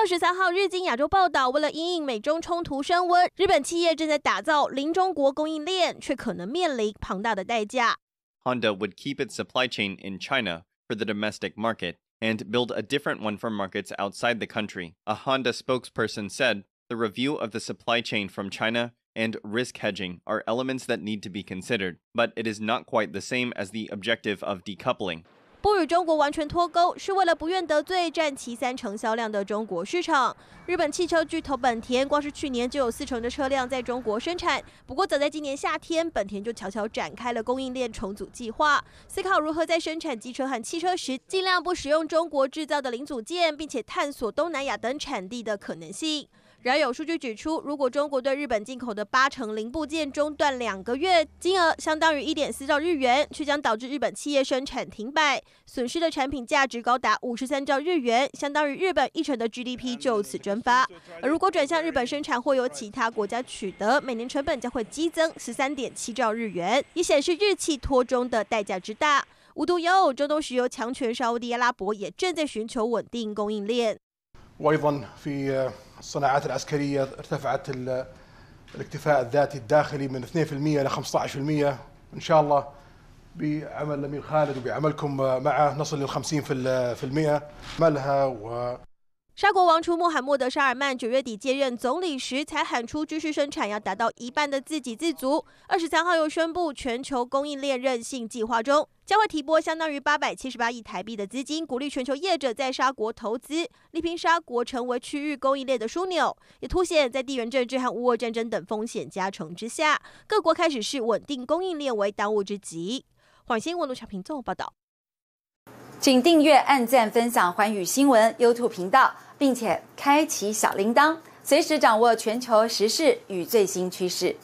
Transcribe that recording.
二十三号，日经亚洲报道，为了因应美中冲突升温，日本企业正在打造零中国供应链，却可能面临庞大的代价。Honda would keep its supply chain in China for the domestic market and build a different one for markets outside the country. A Honda spokesperson said the review of the supply chain from China and risk hedging are elements that need to be considered, but it is not quite the same as the objective of decoupling. 不与中国完全脱钩，是为了不愿得罪占其三成销量的中国市场。日本汽车巨头本田，光是去年就有四成的车辆在中国生产。不过，早在今年夏天，本田就悄悄展开了供应链重组计划，思考如何在生产机车和汽车时，尽量不使用中国制造的零组件，并且探索东南亚等产地的可能性。而有数据指出，如果中国对日本进口的八成零部件中断两个月，金额相当于一点四兆日元，却将导致日本企业生产停摆，损失的产品价值高达五十三兆日元，相当于日本一成的 GDP 就此蒸发。而如果转向日本生产或由其他国家取得，每年成本将会激增十三点七兆日元，以显示日企脱中的代价之大。无独有偶，中东石油强权沙特阿拉伯也正在寻求稳定供应链。وايضا في الصناعات العسكريه ارتفعت الاكتفاء الذاتي الداخلي من 2% الى 15% ان شاء الله بعمل الامير خالد وبعملكم معه نصل لل 50% في و 沙国王储穆罕默德·沙尔曼九月底接任总理时，才喊出军事生产要达到一半的自给自足。二十三号又宣布，全球供应链韧性计划中，将会提拨相当于八百七十八亿台币的资金，鼓励全球业者在沙国投资，力拼沙国成为区域供应链的枢纽。也凸显在地缘政治和乌俄战争等风险加成之下，各国开始视稳定供应链为当务之急。环星新闻卢品平综合报道。请订阅、按赞、分享环宇新闻 YouTube 频道。并且开启小铃铛，随时掌握全球时事与最新趋势。